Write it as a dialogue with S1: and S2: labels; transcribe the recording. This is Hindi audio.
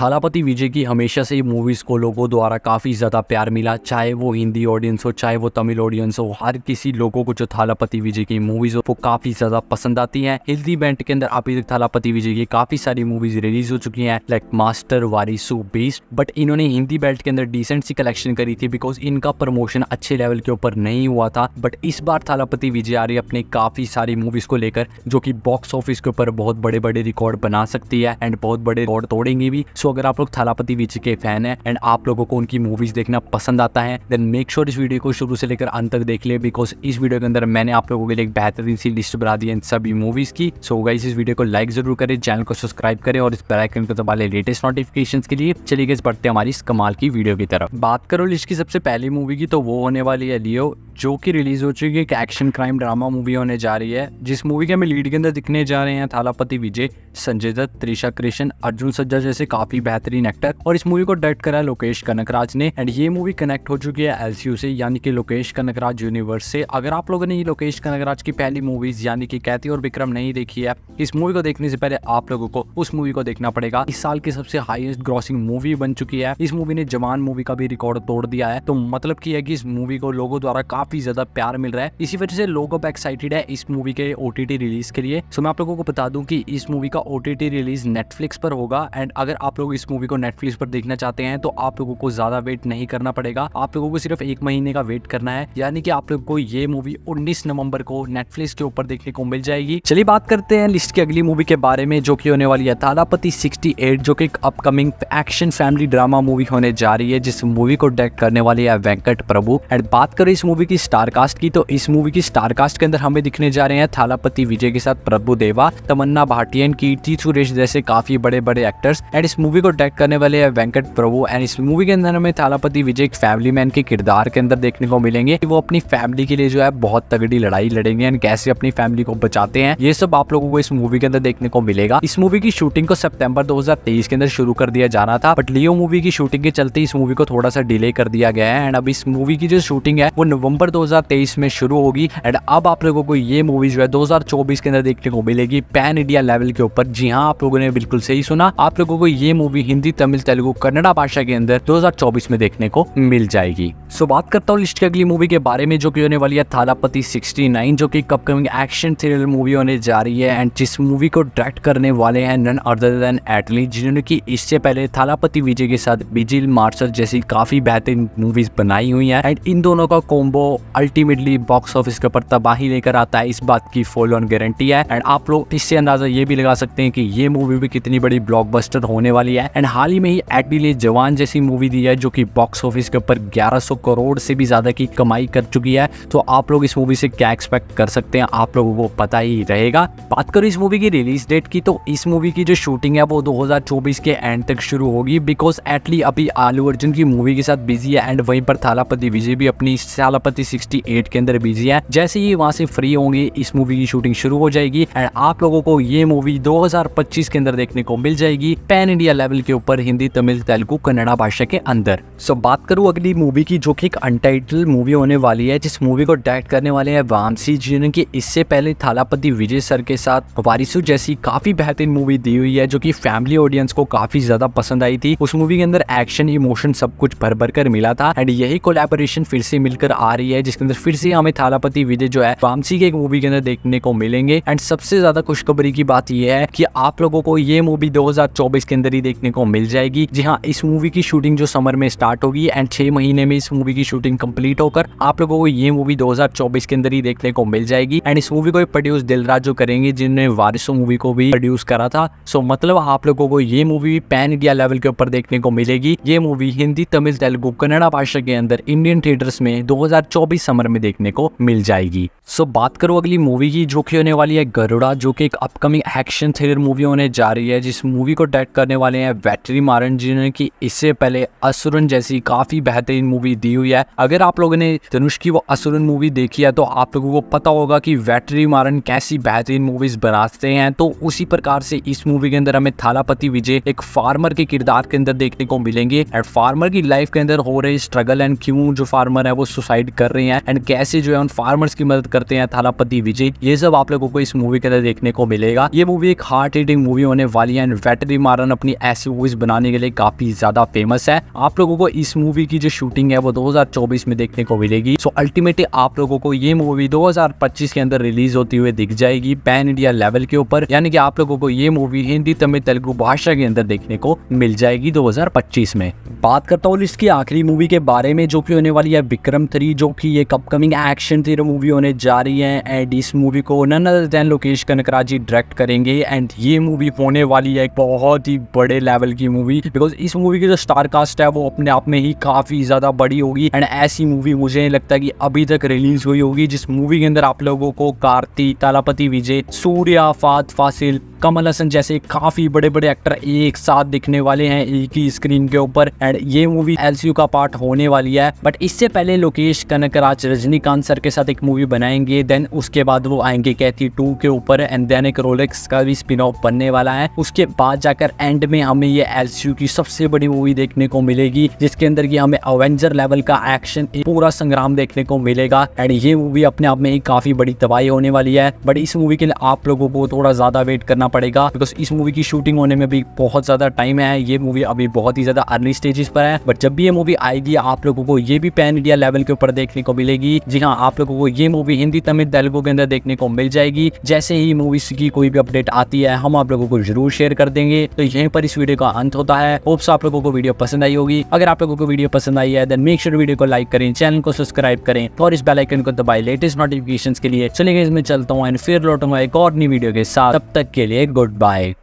S1: थालापति विजय की हमेशा से ही मूवीज़ को लोगों द्वारा काफ़ी ज़्यादा प्यार मिला चाहे वो हिंदी ऑडियंस हो चाहे वो तमिल ऑडियंस हो हर किसी लोगों को जो थालापति विजय की मूवीज़ हो वो काफ़ी ज़्यादा पसंद आती है हिंदी बैंड के अंदर अभी तक थालापति विजय की काफ़ी सारी मूवीज़ रिलीज हो चुकी है like master Varisu beast but इन्होंने हिंदी बेल्ट के अंदर डिसेंट सी कलेक्शन करी थी बिकॉज इनका प्रमोशन अच्छे लेवल के ऊपर नहीं हुआ था बट इस बार थालापति विजय आर्य अपने काफ़ी सारी मूवीज़ को लेकर जो कि बॉक्स ऑफिस के ऊपर बहुत बड़े बड़े रिकॉर्ड बना सकती है एंड बहुत बड़े रिकॉर्ड तोड़ेंगी भी सो अगर आप लोग थालापति विच के फैन है एंड आप लोगों को उनकी मूवीज देखना पसंद आता है देन मेक श्योर इस वीडियो को शुरू से लेकर अंत तक देख लिए बिकॉज इस वीडियो के अंदर मैंने आप लोगों के लिए एक बेहतरीन सी लिस्ट बना दी है सभी मूवीज की सो गाइज इस वीडियो को लाइक जरूर करें चैनल को सब्सक्राइब करें और इस बेलाइकन को दबा लेटेस्ट नोटिफिकेशन के लिए चलिए गए बढ़ते हमारी इस कमाल की वीडियो की तरफ बात करो लिस्ट की सबसे पहली मूवी की तो वो होने वाली है लियो जो कि रिलीज हो चुकी है एक एक्शन क्राइम ड्रामा मूवी होने जा रही है जिस मूवी के हमें लीड के अंदर दिखने जा रहे हैं थालापति विजय संजय दत्त त्रिशा कृष्ण अर्जुन सज्जा जैसे काफी काफी बेहतरीन एक्टर और इस मूवी को डायरेक्ट करा है लोकेश कनकराज ने एंड ये मूवी कनेक्ट हो चुकी है एलसीयू से यानी कि लोकेश कनकराज यूनिवर्स से अगर आप लोगों ने ये लोकेश कनकराज की पहली मूवीज यानी कि कैथी और विक्रम नहीं देखी है इस मूवी को देखने से पहले आप लोगों को उस मूवी को देखना पड़ेगा इस साल की सबसे हाईएस्ट ग्रॉसिंग मूवी बन चुकी है इस मूवी ने जवान मूवी का भी रिकॉर्ड तोड़ दिया है तो मतलब की है की इस मूवी को लोगों द्वारा काफी ज्यादा प्यार मिल रहा है इसी वजह से लोग अब एक्साइटेड है इस मूवी के ओ रिलीज के लिए सो मैं आप लोगों को बता दूं कि इस मूवी का ओ रिलीज नेटफ्लिक्स पर होगा एंड अगर आप लोग इस मूवी को नेटफ्लिक्स पर देखना चाहते हैं तो आप लोगों को ज्यादा वेट नहीं करना पड़ेगा आप लोगों को सिर्फ एक महीने का वेट करना है यानी कि आप लोग को ये मूवी उन्नीस नवंबर को नेटफ्लिक्स के ऊपर देखने को मिल जाएगी चलिए बात करते हैं लिस्ट की अगली मूवी के बारे में जो की होने वाली है तारापति सिक्सटी जो की एक upcoming action family drama movie होने जा रही है जिस मूवी को डायरेक्ट करने वाले है वेंकट प्रभु एंड बात करें इस मूवी की स्टारकास्ट की तो इस मूवी की स्टारकास्ट के अंदर हमें दिखने जा रहे हैं थालापति विजय के साथ प्रभु देवा तमन्ना भाटियन कीर्ति सुरेश जैसे काफी बड़े बड़े एक्टर्स एंड इस मूवी मूवी को डायरेक्ट करने वाले हैं वेंकट प्रभु एंड इस मूवी के अंदर हमें थालापति विजय एक फैमिली मैन के किरदार के अंदर देखने को मिलेंगे वो अपनी फैमिली के लिए जो है बहुत तगड़ी लड़ाई लड़ेंगे एंड कैसे अपनी फैमिली को बचाते हैं ये सब आप लोगों को इस मूवी के अंदर देखने को मिलेगा इस मूवी की शूटिंग को सितंबर 2023 के अंदर शुरू कर दिया जाना था बट लियो मूवी की शूटिंग के चलते इस मूवी को थोड़ा सा डिले कर दिया गया है एंड अब इस मूवी की जो शूटिंग है वो नवंबर 2023 में शुरू होगी एंड अब आप लोगों को ये मूवी जो है 2024 के अंदर देखने को मिलेगी पैन इंडिया लेवल के ऊपर जी हाँ आप लोगों ने बिल्कुल सही सुना आप लोगों को ये मूवी हिंदी तमिल तेलुगु कन्नड़ा भाषा के अंदर 2024 में देखने को मिल जाएगी सो बात करता हूँ लिस्ट की अगली मूवी के बारे में जो की होने वाली है थालापति सिक्सटी जो की अपकमिंग एक्शन थ्रिलर मूवी होने जा रही है एंड जिस मूवी को डायरेक्ट करने वाले हैं नन अदर देन एटली जिन्होंने की इससे पहले थालापति विजय के साथ बिजिल मार्शल जैसी काफी बेहतरीन मूवीज बनाई हुई है एंड इन दोनों का कॉम्बो अल्टीमेटली बॉक्स ऑफिस के ऊपर तबाही लेकर आता है इस बात की फुल ऑन गारंटी है एंड आप लोग इससे अंदाजा ये भी लगा सकते हैं कि ये मूवी भी कितनी बड़ी ब्लॉकबस्टर होने वाली लिया है एंड हाल ही में ही ने जवान जैसी मूवी दी है जो कि बॉक्स ऑफिस के ऊपर 1100 करोड़ से भी ज्यादा की कमाई कर चुकी है तो आप लोग इस मूवी से क्या एक्सपेक्ट कर सकते हैं आप लोगों को पता ही रहेगा बात करो इस मूवी की रिलीज डेट की तो इस मूवी की जो शूटिंग है वो दो के एंड तक शुरू होगी बिकॉज एटली अभी आलू अर्जुन की मूवी के साथ बिजी है एंड वहीं पर थालापति विजय भी अपनी सालापति सिक्सटी के अंदर बिजी है जैसे ही वहां से फ्री होंगे इस मूवी की शूटिंग शुरू हो जाएगी एंड आप लोगों को ये मूवी 2025 के अंदर देखने को मिल जाएगी पैन इंडिया लेवल के ऊपर हिंदी तमिल तेलुगु कन्नड़ा भाषा के अंदर सो so, बात करूँ अगली मूवी की जो कि एक अनटाइटल मूवी होने वाली है जिस मूवी को डायरेक्ट करने वाले हैं वामसी जी ने की इससे पहले थालापति विजय सर के साथ वारिसु जैसी काफी बेहतरीन मूवी दी हुई है जो की फैमिली ऑडियंस को काफी ज्यादा पसंद आई थी उस मूवी के अंदर एक्शन इमोशन सब कुछ भर भर कर मिला था एंड यही कोलेबोरेशन फिर से मिलकर आ रही है जिसके अंदर फिर से हमें थालापति विजय जो है वामसी के एक मूवी के अंदर देखने को मिलेंगे एंड सबसे ज्यादा खुशखबरी की बात यह है कि आप लोगों को ये मूवी 2024 के अंदर ही देखने को मिल जाएगी जी हाँ इस मूवी की शूटिंग जो समर में स्टार्ट होगी एंड छह महीने में इस मूवी की शूटिंग कंप्लीट होकर आप लोगों को ये मूवी दो के अंदर ही देखने को मिल जाएगी एंड इस मूवी को प्रोड्यूस दिलराज जो करेंगे जिन्होंने वारिस मूवी को भी प्रोड्यूस करा था सो मतलब आप लोगों को ये मूवी पैन इंडिया लेवल के ऊपर देखने को मिलेगी ये मूवी हिंदी तमिल तेलुगु कन्नड़ा भाषा के अंदर इंडियन थिएटर्स में 2024 समर में देखने को मिल जाएगी सो so, बात करो अगली मूवी की जो कि होने वाली है गरुड़ा जो कि एक अपकमिंग एक्शन थ्रिलर मूवी होने जा रही है जिस मूवी को डायरेक्ट करने वाले वाले हैं बैटरी मारन जिन्होंने की इससे पहले असुरन जैसी काफ़ी बेहतरीन मूवी दी हुई है अगर आप लोगों ने धनुष की वो असुरन मूवी देखी है तो आप लोगों को पता होगा कि बैटरी मारन कैसी बेहतरीन मूवीज़ बनाते हैं तो उसी प्रकार से इस मूवी के अंदर हमें थालापति विजय एक फार्मर के किरदार के अंदर देखने को मिलेंगे एंड फार्मर की लाइफ के अंदर हो रहे स्ट्रगल एंड क्यों जो फार्मर है वो सुसाइड कर रहे हैं एंड कैसे जो है उन फार्मर्स की मदद करते हैं थालापति विजय ये सब आप लोगों को इस मूवी के अंदर देखने को मिलेगा ये मूवी एक हार्ट हिटिंग मूवी होने वाली है एंड वेटरी मारन अपनी ऐसी मूवीज़ बनाने के लिए काफ़ी ज़्यादा फेमस है आप लोगों को इस मूवी की जो शूटिंग है वो 2024 में देखने को मिलेगी सो अल्टीमेटली आप लोगों को ये मूवी 2025 के अंदर रिलीज होती हुई दिख जाएगी पैन इंडिया लेवल के ऊपर यानी कि आप लोगों को ये मूवी हिंदी तमिल तेलुगु भाषा के अंदर देखने को मिल जाएगी दो में बात करता हूँ इसकी आखिरी मूवी के बारे में जो की होने वाली है विक्रम थ्री जो की एक अपकमिंग एक्शन थ्री मूवी होने जा रही है एंड इस मूवी को नन लोकेश कनकराजी डायरेक्ट करेंगे एंड ये मूवी होने वाली है एक बहुत ही बड़े बड़े लेवल की मूवी बिकॉज इस मूवी की जो स्टार कास्ट है वो अपने आप में ही काफ़ी ज़्यादा बड़ी होगी एंड ऐसी मूवी मुझे नहीं लगता है कि अभी तक रिलीज हुई होगी जिस मूवी के अंदर आप लोगों को कार्ती तालापति विजय सूर्या फात फासिल कमल हसन जैसे काफी बड़े बड़े एक्टर एक साथ दिखने वाले हैं एक ही स्क्रीन के ऊपर एंड ये मूवी एलसीयू का पार्ट होने वाली है बट इससे पहले लोकेश कनकराज रजनीकांत सर के साथ एक मूवी बनाएंगे देन उसके बाद वो आएंगे कैथी टू के ऊपर एंड देन एक रोलेक्स का भी स्पिन ऑफ बनने वाला है उसके बाद जाकर एंड में हमें ये एस की सबसे बड़ी मूवी देखने को मिलेगी जिसके अंदर की हमें अवेंजर लेवल का एक्शन पूरा संग्राम देखने को मिलेगा एंड ये मूवी अपने आप में एक काफी बड़ी तबाही होने वाली है बट इस मूवी के लिए आप लोगों को थोड़ा ज्यादा वेट करना पड़ेगा बिकॉज इस मूवी की शूटिंग होने में भी बहुत ज्यादा टाइम है ये मूवी अभी बहुत ही ज्यादा अर्ली स्टेजेस पर है बट जब भी ये मूवी आएगी आप लोगों को ये भी पैन इंडिया लेवल के ऊपर देखने को मिलेगी जी हाँ आप लोगों को ये मूवी हिंदी तमिल तेलुगु के अंदर देखने को मिल जाएगी जैसे ही मूवीज की कोई भी अपडेट आती है हम आप लोगों को जरूर शेयर कर देंगे तो यहीं पर इस इस वीडियो का अंत होता है होप्स आप लोगों को वीडियो पसंद आई होगी अगर आप लोगों को वीडियो पसंद आई है देन मेक श्योर वीडियो को लाइक करें चैनल को सब्सक्राइब करें और इस बेलाइकन को दबाए लेटेस्ट नोटिफिकेशन के लिए चलिए इसमें चलता हूँ एंड फिर लौटूंगा एक और नई वीडियो के साथ तब तक के लिए गुड बाय